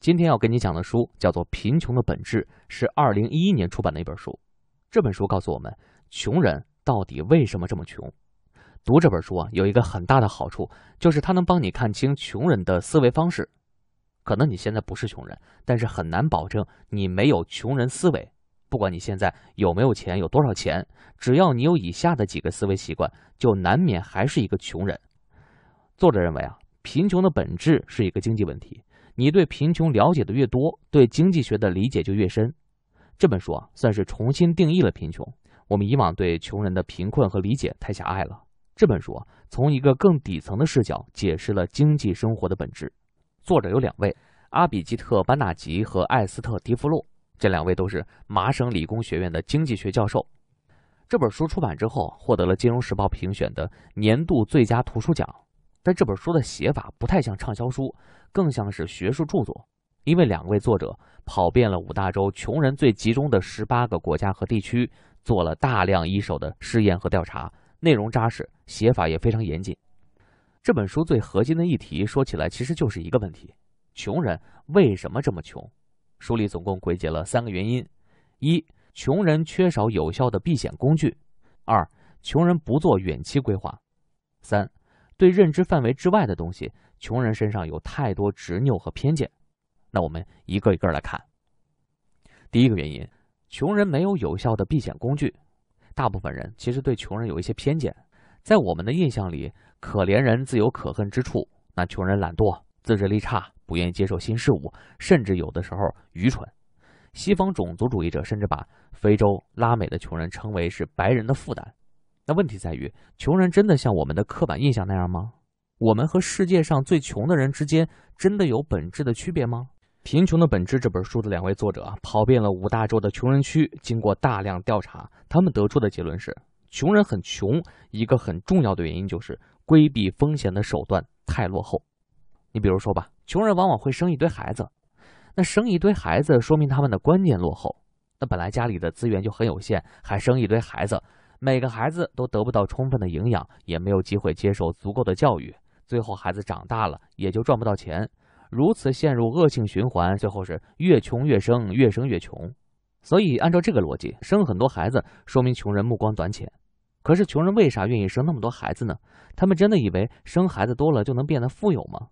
今天要跟你讲的书叫做《贫穷的本质》，是二零一一年出版的一本书。这本书告诉我们，穷人到底为什么这么穷。读这本书啊，有一个很大的好处，就是它能帮你看清穷人的思维方式。可能你现在不是穷人，但是很难保证你没有穷人思维。不管你现在有没有钱，有多少钱，只要你有以下的几个思维习惯，就难免还是一个穷人。作者认为啊，贫穷的本质是一个经济问题。你对贫穷了解的越多，对经济学的理解就越深。这本书算是重新定义了贫穷。我们以往对穷人的贫困和理解太狭隘了。这本书从一个更底层的视角解释了经济生活的本质。作者有两位：阿比吉特·班纳吉和艾斯特·迪弗洛。这两位都是麻省理工学院的经济学教授。这本书出版之后，获得了《金融时报》评选的年度最佳图书奖。但这本书的写法不太像畅销书，更像是学术著作。因为两位作者跑遍了五大洲、穷人最集中的十八个国家和地区，做了大量一手的试验和调查，内容扎实，写法也非常严谨。这本书最核心的议题，说起来其实就是一个问题：穷人为什么这么穷？书里总共归结了三个原因：一、穷人缺少有效的避险工具；二、穷人不做远期规划；三。对认知范围之外的东西，穷人身上有太多执拗和偏见。那我们一个一个来看。第一个原因，穷人没有有效的避险工具。大部分人其实对穷人有一些偏见，在我们的印象里，可怜人自有可恨之处。那穷人懒惰、自制力差、不愿意接受新事物，甚至有的时候愚蠢。西方种族主义者甚至把非洲、拉美的穷人称为是白人的负担。那问题在于，穷人真的像我们的刻板印象那样吗？我们和世界上最穷的人之间真的有本质的区别吗？《贫穷的本质》这本书的两位作者跑遍了五大洲的穷人区，经过大量调查，他们得出的结论是：穷人很穷，一个很重要的原因就是规避风险的手段太落后。你比如说吧，穷人往往会生一堆孩子，那生一堆孩子说明他们的观念落后，那本来家里的资源就很有限，还生一堆孩子。每个孩子都得不到充分的营养，也没有机会接受足够的教育，最后孩子长大了也就赚不到钱，如此陷入恶性循环，最后是越穷越生，越生越穷。所以，按照这个逻辑，生很多孩子说明穷人目光短浅。可是，穷人为啥愿意生那么多孩子呢？他们真的以为生孩子多了就能变得富有吗？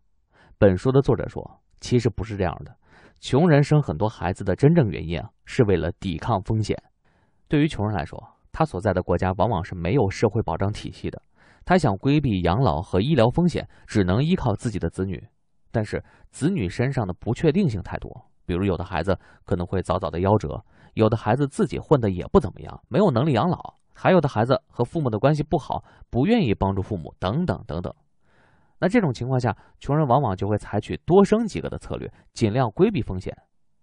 本书的作者说，其实不是这样的。穷人生很多孩子的真正原因啊，是为了抵抗风险。对于穷人来说。他所在的国家往往是没有社会保障体系的，他想规避养老和医疗风险，只能依靠自己的子女。但是子女身上的不确定性太多，比如有的孩子可能会早早的夭折，有的孩子自己混得也不怎么样，没有能力养老，还有的孩子和父母的关系不好，不愿意帮助父母，等等等等。那这种情况下，穷人往往就会采取多生几个的策略，尽量规避风险。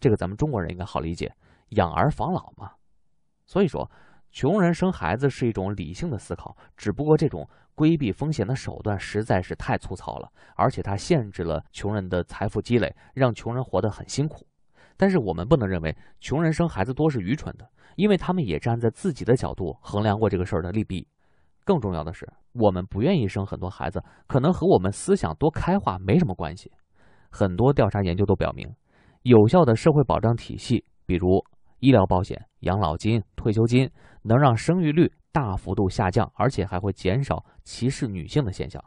这个咱们中国人应该好理解，养儿防老嘛。所以说。穷人生孩子是一种理性的思考，只不过这种规避风险的手段实在是太粗糙了，而且它限制了穷人的财富积累，让穷人活得很辛苦。但是我们不能认为穷人生孩子多是愚蠢的，因为他们也站在自己的角度衡量过这个事儿的利弊。更重要的是，我们不愿意生很多孩子，可能和我们思想多开化没什么关系。很多调查研究都表明，有效的社会保障体系，比如医疗保险、养老金、退休金。能让生育率大幅度下降，而且还会减少歧视女性的现象。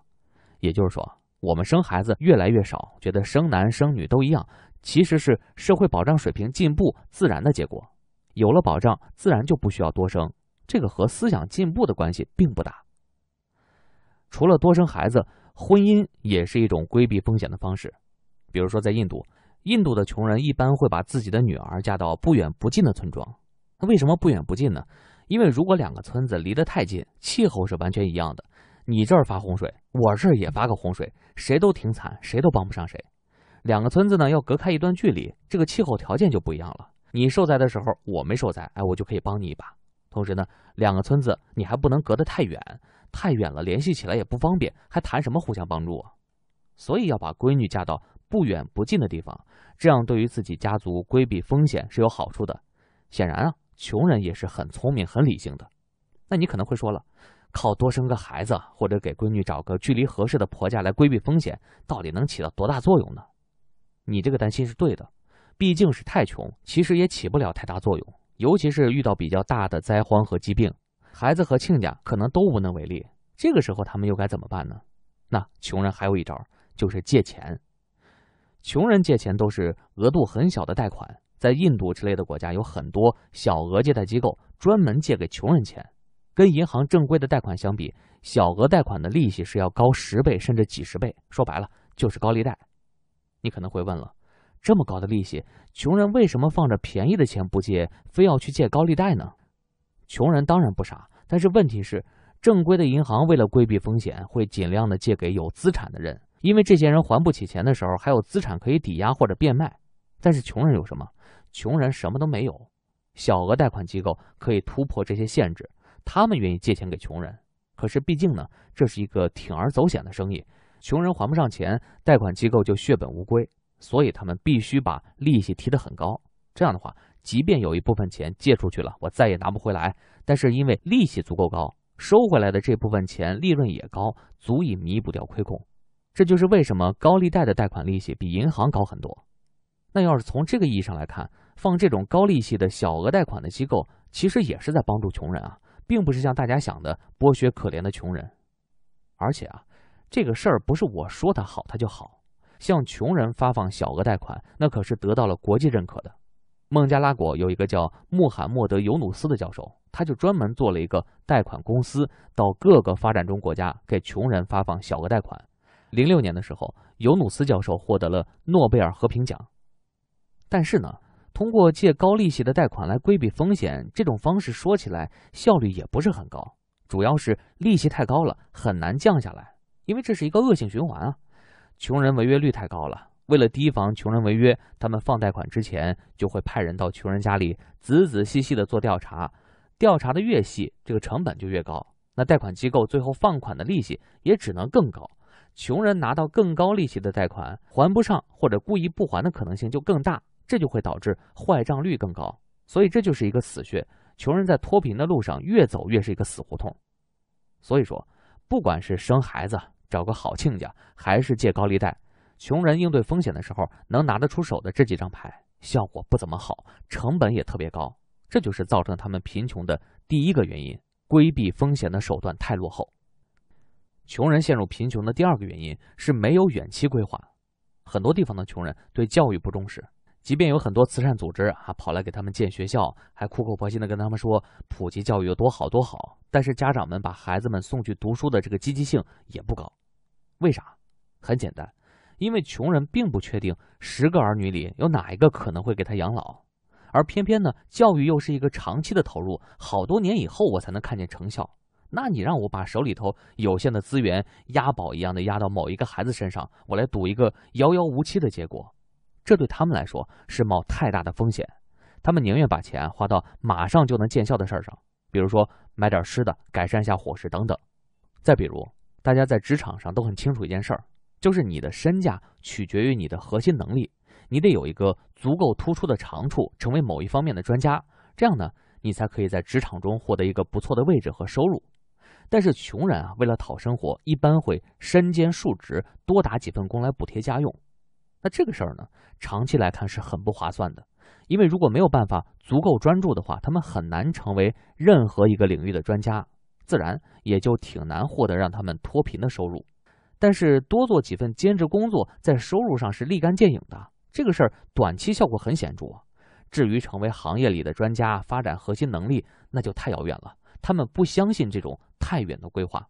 也就是说，我们生孩子越来越少，觉得生男生女都一样，其实是社会保障水平进步自然的结果。有了保障，自然就不需要多生。这个和思想进步的关系并不大。除了多生孩子，婚姻也是一种规避风险的方式。比如说，在印度，印度的穷人一般会把自己的女儿嫁到不远不近的村庄。为什么不远不近呢？因为如果两个村子离得太近，气候是完全一样的，你这儿发洪水，我这儿也发个洪水，谁都挺惨，谁都帮不上谁。两个村子呢要隔开一段距离，这个气候条件就不一样了。你受灾的时候，我没受灾，哎，我就可以帮你一把。同时呢，两个村子你还不能隔得太远，太远了联系起来也不方便，还谈什么互相帮助啊？所以要把闺女嫁到不远不近的地方，这样对于自己家族规避风险是有好处的。显然啊。穷人也是很聪明、很理性的，那你可能会说了，靠多生个孩子或者给闺女找个距离合适的婆家来规避风险，到底能起到多大作用呢？你这个担心是对的，毕竟是太穷，其实也起不了太大作用。尤其是遇到比较大的灾荒和疾病，孩子和亲家可能都无能为力。这个时候他们又该怎么办呢？那穷人还有一招，就是借钱。穷人借钱都是额度很小的贷款。在印度之类的国家，有很多小额借贷机构，专门借给穷人钱。跟银行正规的贷款相比，小额贷款的利息是要高十倍甚至几十倍。说白了，就是高利贷。你可能会问了：这么高的利息，穷人为什么放着便宜的钱不借，非要去借高利贷呢？穷人当然不傻，但是问题是，正规的银行为了规避风险，会尽量的借给有资产的人，因为这些人还不起钱的时候，还有资产可以抵押或者变卖。但是穷人有什么？穷人什么都没有，小额贷款机构可以突破这些限制，他们愿意借钱给穷人。可是毕竟呢，这是一个铤而走险的生意，穷人还不上钱，贷款机构就血本无归。所以他们必须把利息提得很高。这样的话，即便有一部分钱借出去了，我再也拿不回来，但是因为利息足够高，收回来的这部分钱利润也高，足以弥补掉亏空。这就是为什么高利贷的贷款利息比银行高很多。那要是从这个意义上来看，放这种高利息的小额贷款的机构，其实也是在帮助穷人啊，并不是像大家想的剥削可怜的穷人。而且啊，这个事儿不是我说他好他就好，向穷人发放小额贷款，那可是得到了国际认可的。孟加拉国有一个叫穆罕默德·尤努斯的教授，他就专门做了一个贷款公司，到各个发展中国家给穷人发放小额贷款。零六年的时候，尤努斯教授获得了诺贝尔和平奖。但是呢，通过借高利息的贷款来规避风险，这种方式说起来效率也不是很高，主要是利息太高了，很难降下来，因为这是一个恶性循环啊。穷人违约率太高了，为了提防穷人违约，他们放贷款之前就会派人到穷人家里仔仔细细的做调查，调查的越细，这个成本就越高，那贷款机构最后放款的利息也只能更高，穷人拿到更高利息的贷款还不上或者故意不还的可能性就更大。这就会导致坏账率更高，所以这就是一个死穴。穷人在脱贫的路上越走越是一个死胡同。所以说，不管是生孩子、找个好亲家，还是借高利贷，穷人应对风险的时候能拿得出手的这几张牌效果不怎么好，成本也特别高。这就是造成他们贫穷的第一个原因：规避风险的手段太落后。穷人陷入贫穷的第二个原因是没有远期规划。很多地方的穷人对教育不重视。即便有很多慈善组织啊跑来给他们建学校，还苦口婆心的跟他们说普及教育有多好多好，但是家长们把孩子们送去读书的这个积极性也不高，为啥？很简单，因为穷人并不确定十个儿女里有哪一个可能会给他养老，而偏偏呢，教育又是一个长期的投入，好多年以后我才能看见成效，那你让我把手里头有限的资源押宝一样的压到某一个孩子身上，我来赌一个遥遥无期的结果。这对他们来说是冒太大的风险，他们宁愿把钱花到马上就能见效的事儿上，比如说买点吃的，改善一下伙食等等。再比如，大家在职场上都很清楚一件事儿，就是你的身价取决于你的核心能力，你得有一个足够突出的长处，成为某一方面的专家，这样呢，你才可以在职场中获得一个不错的位置和收入。但是穷人啊，为了讨生活，一般会身兼数职，多打几份工来补贴家用。那这个事儿呢，长期来看是很不划算的，因为如果没有办法足够专注的话，他们很难成为任何一个领域的专家，自然也就挺难获得让他们脱贫的收入。但是多做几份兼职工作，在收入上是立竿见影的，这个事儿短期效果很显著啊。至于成为行业里的专家，发展核心能力，那就太遥远了。他们不相信这种太远的规划。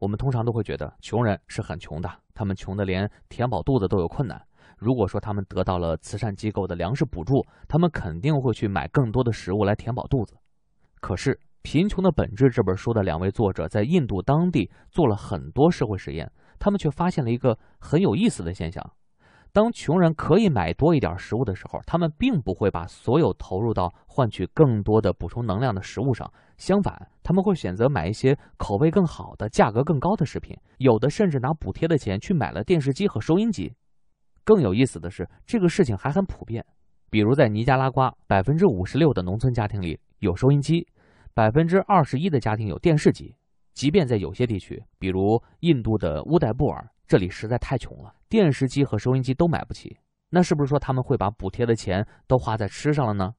我们通常都会觉得穷人是很穷的，他们穷的连填饱肚子都有困难。如果说他们得到了慈善机构的粮食补助，他们肯定会去买更多的食物来填饱肚子。可是，贫穷的本质这本书的两位作者在印度当地做了很多社会实验，他们却发现了一个很有意思的现象：当穷人可以买多一点食物的时候，他们并不会把所有投入到换取更多的补充能量的食物上，相反，他们会选择买一些口味更好的、价格更高的食品，有的甚至拿补贴的钱去买了电视机和收音机。更有意思的是，这个事情还很普遍。比如在尼加拉瓜，百分之五十六的农村家庭里有收音机，百分之二十一的家庭有电视机。即便在有些地区，比如印度的乌代布尔，这里实在太穷了，电视机和收音机都买不起。那是不是说他们会把补贴的钱都花在吃上了呢？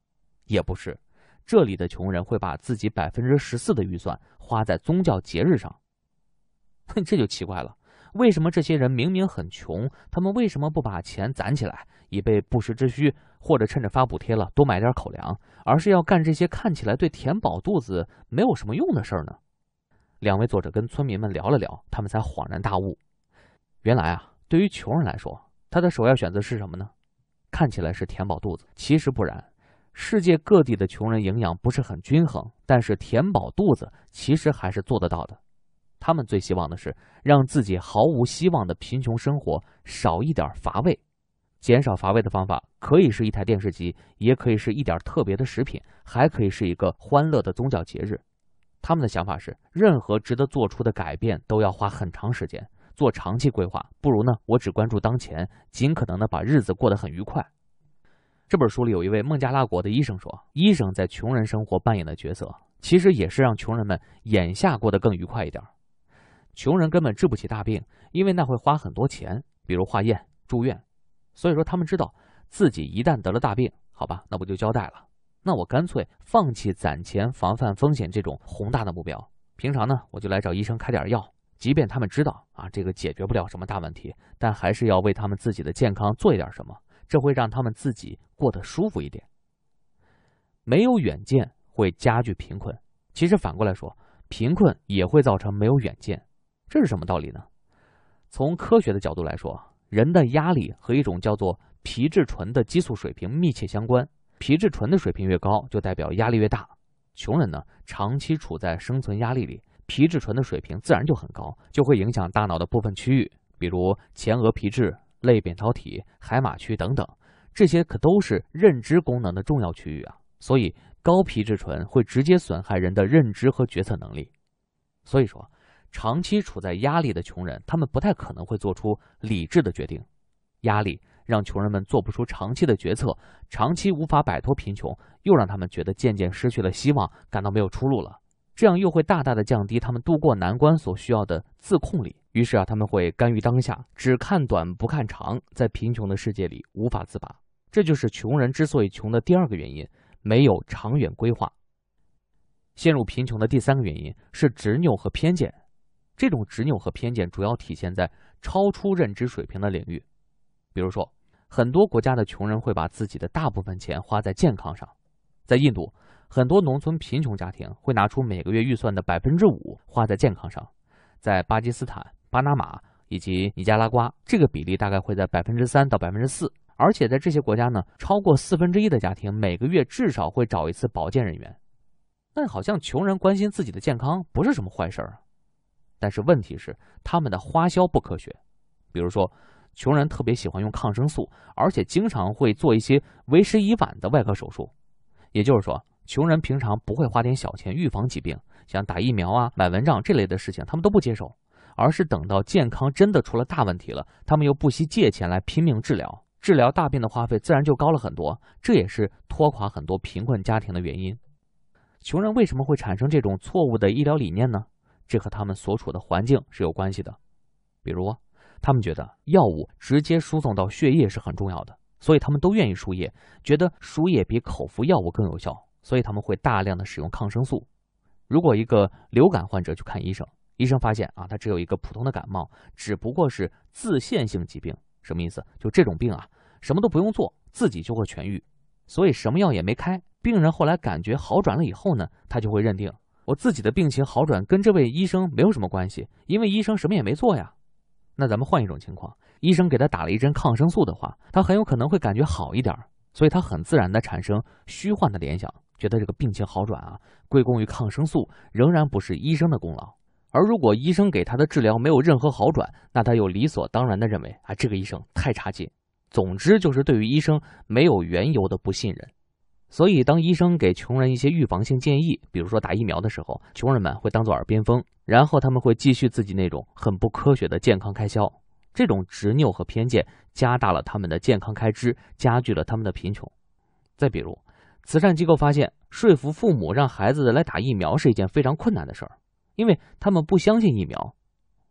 也不是，这里的穷人会把自己百分之十四的预算花在宗教节日上。哼，这就奇怪了。为什么这些人明明很穷，他们为什么不把钱攒起来以备不时之需，或者趁着发补贴了多买点口粮，而是要干这些看起来对填饱肚子没有什么用的事儿呢？两位作者跟村民们聊了聊，他们才恍然大悟：原来啊，对于穷人来说，他的首要选择是什么呢？看起来是填饱肚子，其实不然。世界各地的穷人营养不是很均衡，但是填饱肚子其实还是做得到的。他们最希望的是让自己毫无希望的贫穷生活少一点乏味，减少乏味的方法可以是一台电视机，也可以是一点特别的食品，还可以是一个欢乐的宗教节日。他们的想法是，任何值得做出的改变都要花很长时间做长期规划，不如呢，我只关注当前，尽可能的把日子过得很愉快。这本书里有一位孟加拉国的医生说，医生在穷人生活扮演的角色，其实也是让穷人们眼下过得更愉快一点。穷人根本治不起大病，因为那会花很多钱，比如化验、住院。所以说，他们知道自己一旦得了大病，好吧，那不就交代了。那我干脆放弃攒钱防范风险这种宏大的目标。平常呢，我就来找医生开点药。即便他们知道啊，这个解决不了什么大问题，但还是要为他们自己的健康做一点什么。这会让他们自己过得舒服一点。没有远见会加剧贫困，其实反过来说，贫困也会造成没有远见。这是什么道理呢？从科学的角度来说，人的压力和一种叫做皮质醇的激素水平密切相关。皮质醇的水平越高，就代表压力越大。穷人呢，长期处在生存压力里，皮质醇的水平自然就很高，就会影响大脑的部分区域，比如前额皮质、类扁桃体、海马区等等，这些可都是认知功能的重要区域啊。所以，高皮质醇会直接损害人的认知和决策能力。所以说。长期处在压力的穷人，他们不太可能会做出理智的决定。压力让穷人们做不出长期的决策，长期无法摆脱贫穷，又让他们觉得渐渐失去了希望，感到没有出路了。这样又会大大的降低他们度过难关所需要的自控力。于是啊，他们会甘于当下，只看短不看长，在贫穷的世界里无法自拔。这就是穷人之所以穷的第二个原因：没有长远规划。陷入贫穷的第三个原因是执拗和偏见。这种执拗和偏见主要体现在超出认知水平的领域，比如说，很多国家的穷人会把自己的大部分钱花在健康上，在印度，很多农村贫穷家庭会拿出每个月预算的百分之五花在健康上，在巴基斯坦、巴拿马以及尼加拉瓜，这个比例大概会在百分之三到百分之四，而且在这些国家呢，超过四分之一的家庭每个月至少会找一次保健人员，那好像穷人关心自己的健康不是什么坏事啊。但是问题是，他们的花销不科学。比如说，穷人特别喜欢用抗生素，而且经常会做一些为时已晚的外科手术。也就是说，穷人平常不会花点小钱预防疾病，像打疫苗啊、买蚊帐这类的事情，他们都不接受，而是等到健康真的出了大问题了，他们又不惜借钱来拼命治疗。治疗大病的花费自然就高了很多，这也是拖垮很多贫困家庭的原因。穷人为什么会产生这种错误的医疗理念呢？这和他们所处的环境是有关系的，比如，他们觉得药物直接输送到血液是很重要的，所以他们都愿意输液，觉得输液比口服药物更有效，所以他们会大量的使用抗生素。如果一个流感患者去看医生，医生发现啊，他只有一个普通的感冒，只不过是自限性疾病，什么意思？就这种病啊，什么都不用做，自己就会痊愈，所以什么药也没开。病人后来感觉好转了以后呢，他就会认定。我自己的病情好转跟这位医生没有什么关系，因为医生什么也没做呀。那咱们换一种情况，医生给他打了一针抗生素的话，他很有可能会感觉好一点，所以他很自然的产生虚幻的联想，觉得这个病情好转啊，归功于抗生素，仍然不是医生的功劳。而如果医生给他的治疗没有任何好转，那他又理所当然的认为啊，这个医生太差劲。总之就是对于医生没有缘由的不信任。所以，当医生给穷人一些预防性建议，比如说打疫苗的时候，穷人们会当做耳边风，然后他们会继续自己那种很不科学的健康开销。这种执拗和偏见加大了他们的健康开支，加剧了他们的贫穷。再比如，慈善机构发现，说服父母让孩子来打疫苗是一件非常困难的事儿，因为他们不相信疫苗。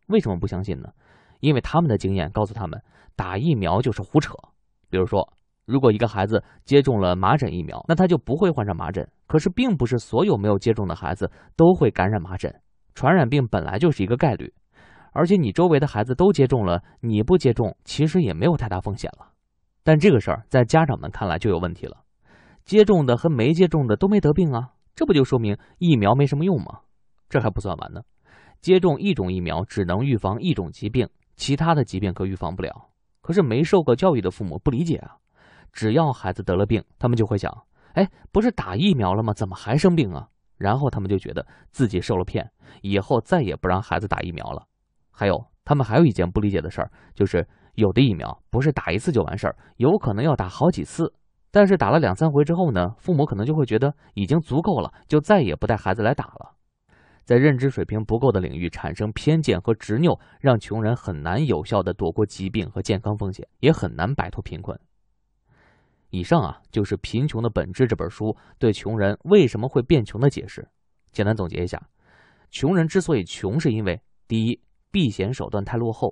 为什么不相信呢？因为他们的经验告诉他们，打疫苗就是胡扯。比如说。如果一个孩子接种了麻疹疫苗，那他就不会患上麻疹。可是，并不是所有没有接种的孩子都会感染麻疹。传染病本来就是一个概率，而且你周围的孩子都接种了，你不接种，其实也没有太大风险了。但这个事儿在家长们看来就有问题了：接种的和没接种的都没得病啊，这不就说明疫苗没什么用吗？这还不算完呢，接种一种疫苗只能预防一种疾病，其他的疾病可预防不了。可是没受过教育的父母不理解啊。只要孩子得了病，他们就会想：哎，不是打疫苗了吗？怎么还生病啊？然后他们就觉得自己受了骗，以后再也不让孩子打疫苗了。还有，他们还有一件不理解的事儿，就是有的疫苗不是打一次就完事儿，有可能要打好几次。但是打了两三回之后呢，父母可能就会觉得已经足够了，就再也不带孩子来打了。在认知水平不够的领域产生偏见和执拗，让穷人很难有效地躲过疾病和健康风险，也很难摆脱贫困。以上啊，就是《贫穷的本质》这本书对穷人为什么会变穷的解释。简单总结一下，穷人之所以穷，是因为第一，避险手段太落后；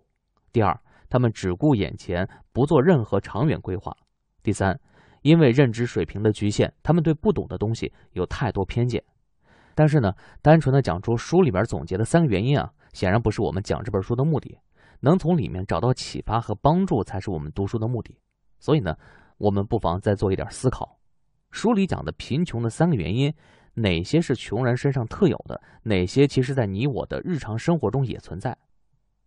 第二，他们只顾眼前，不做任何长远规划；第三，因为认知水平的局限，他们对不懂的东西有太多偏见。但是呢，单纯的讲出书里边总结的三个原因啊，显然不是我们讲这本书的目的。能从里面找到启发和帮助，才是我们读书的目的。所以呢。我们不妨再做一点思考，书里讲的贫穷的三个原因，哪些是穷人身上特有的？哪些其实，在你我的日常生活中也存在？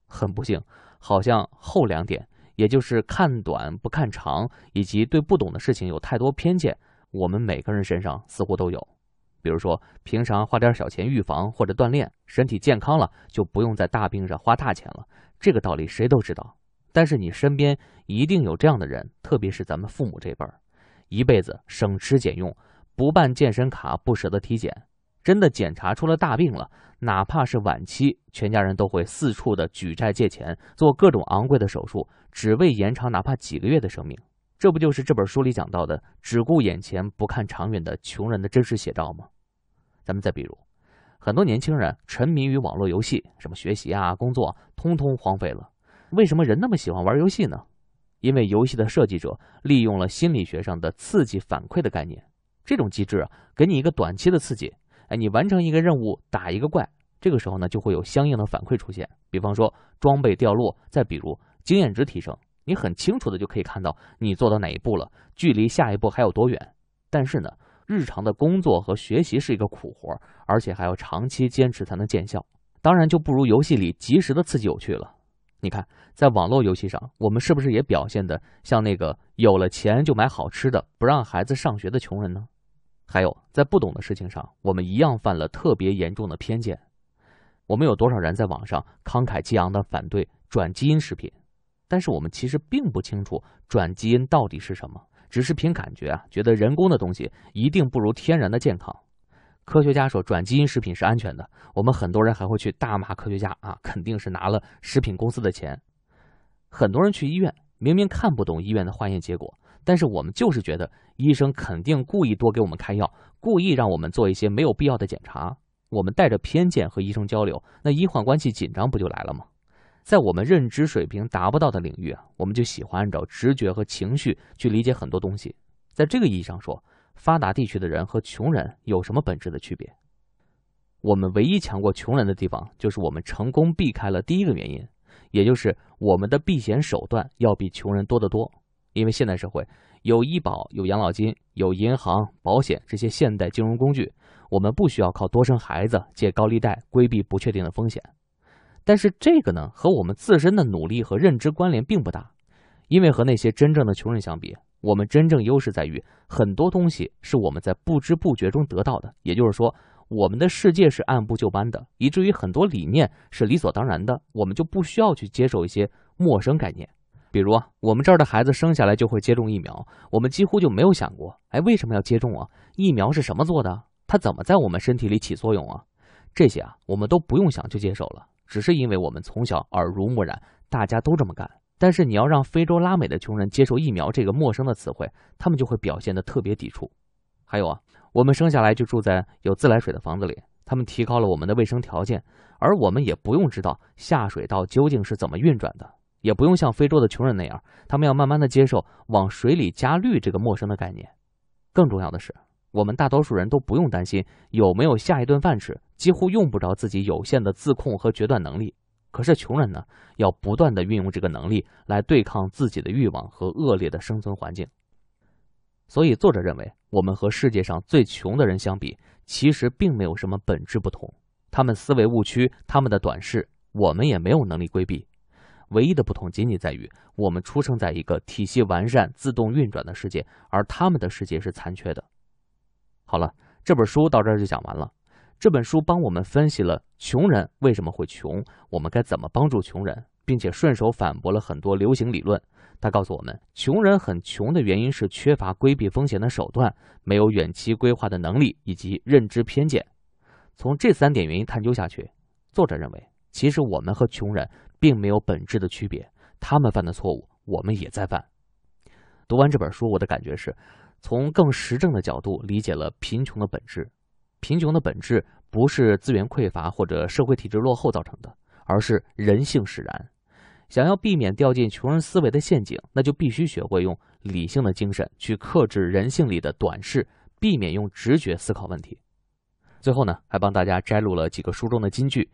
很不幸，好像后两点，也就是看短不看长，以及对不懂的事情有太多偏见，我们每个人身上似乎都有。比如说，平常花点小钱预防或者锻炼，身体健康了，就不用在大病上花大钱了。这个道理谁都知道。但是你身边一定有这样的人，特别是咱们父母这辈儿，一辈子省吃俭用，不办健身卡，不舍得体检，真的检查出了大病了，哪怕是晚期，全家人都会四处的举债借钱，做各种昂贵的手术，只为延长哪怕几个月的生命。这不就是这本书里讲到的只顾眼前不看长远的穷人的真实写照吗？咱们再比如，很多年轻人沉迷于网络游戏，什么学习啊、工作，通通荒废了。为什么人那么喜欢玩游戏呢？因为游戏的设计者利用了心理学上的刺激反馈的概念。这种机制啊，给你一个短期的刺激，哎，你完成一个任务，打一个怪，这个时候呢，就会有相应的反馈出现。比方说装备掉落，再比如经验值提升，你很清楚的就可以看到你做到哪一步了，距离下一步还有多远。但是呢，日常的工作和学习是一个苦活，而且还要长期坚持才能见效，当然就不如游戏里及时的刺激有趣了。你看，在网络游戏上，我们是不是也表现的像那个有了钱就买好吃的、不让孩子上学的穷人呢？还有，在不懂的事情上，我们一样犯了特别严重的偏见。我们有多少人在网上慷慨激昂的反对转基因食品，但是我们其实并不清楚转基因到底是什么，只是凭感觉啊，觉得人工的东西一定不如天然的健康。科学家说转基因食品是安全的，我们很多人还会去大骂科学家啊，肯定是拿了食品公司的钱。很多人去医院，明明看不懂医院的化验结果，但是我们就是觉得医生肯定故意多给我们开药，故意让我们做一些没有必要的检查。我们带着偏见和医生交流，那医患关系紧张不就来了吗？在我们认知水平达不到的领域，啊，我们就喜欢按照直觉和情绪去理解很多东西。在这个意义上说。发达地区的人和穷人有什么本质的区别？我们唯一强过穷人的地方，就是我们成功避开了第一个原因，也就是我们的避险手段要比穷人多得多。因为现代社会有医保、有养老金、有银行、保险这些现代金融工具，我们不需要靠多生孩子、借高利贷规避不确定的风险。但是这个呢，和我们自身的努力和认知关联并不大，因为和那些真正的穷人相比。我们真正优势在于，很多东西是我们在不知不觉中得到的。也就是说，我们的世界是按部就班的，以至于很多理念是理所当然的，我们就不需要去接受一些陌生概念。比如，我们这儿的孩子生下来就会接种疫苗，我们几乎就没有想过，哎，为什么要接种啊？疫苗是什么做的？它怎么在我们身体里起作用啊？这些啊，我们都不用想就接受了，只是因为我们从小耳濡目染，大家都这么干。但是你要让非洲、拉美的穷人接受疫苗这个陌生的词汇，他们就会表现得特别抵触。还有啊，我们生下来就住在有自来水的房子里，他们提高了我们的卫生条件，而我们也不用知道下水道究竟是怎么运转的，也不用像非洲的穷人那样，他们要慢慢的接受往水里加氯这个陌生的概念。更重要的是，我们大多数人都不用担心有没有下一顿饭吃，几乎用不着自己有限的自控和决断能力。可是穷人呢，要不断的运用这个能力来对抗自己的欲望和恶劣的生存环境。所以作者认为，我们和世界上最穷的人相比，其实并没有什么本质不同。他们思维误区，他们的短视，我们也没有能力规避。唯一的不同，仅仅在于我们出生在一个体系完善、自动运转的世界，而他们的世界是残缺的。好了，这本书到这儿就讲完了。这本书帮我们分析了穷人为什么会穷，我们该怎么帮助穷人，并且顺手反驳了很多流行理论。他告诉我们，穷人很穷的原因是缺乏规避风险的手段，没有远期规划的能力，以及认知偏见。从这三点原因探究下去，作者认为，其实我们和穷人并没有本质的区别，他们犯的错误，我们也在犯。读完这本书，我的感觉是，从更实证的角度理解了贫穷的本质。贫穷的本质不是资源匮乏或者社会体制落后造成的，而是人性使然。想要避免掉进穷人思维的陷阱，那就必须学会用理性的精神去克制人性里的短视，避免用直觉思考问题。最后呢，还帮大家摘录了几个书中的金句。